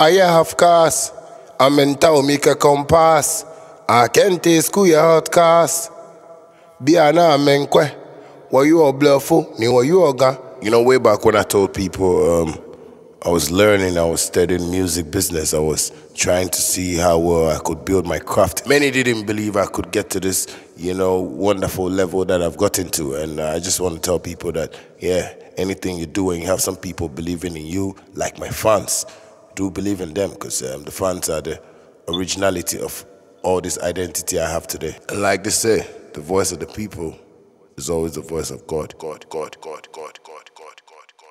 Aya half-caste, a mental make a compass, can't school your outcast. Be an amenque, were you a bluffo, me were you a gun. You know, way back when I told people um, I was learning, I was studying music business, I was trying to see how well uh, I could build my craft. Many didn't believe I could get to this, you know, wonderful level that I've gotten to. And uh, I just want to tell people that, yeah, anything you do and you have some people believing in you, like my fans, do believe in them because um, the fans are the originality of all this identity I have today. And like they say, the voice of the people is always the voice of God. God, God, God, God, God, God.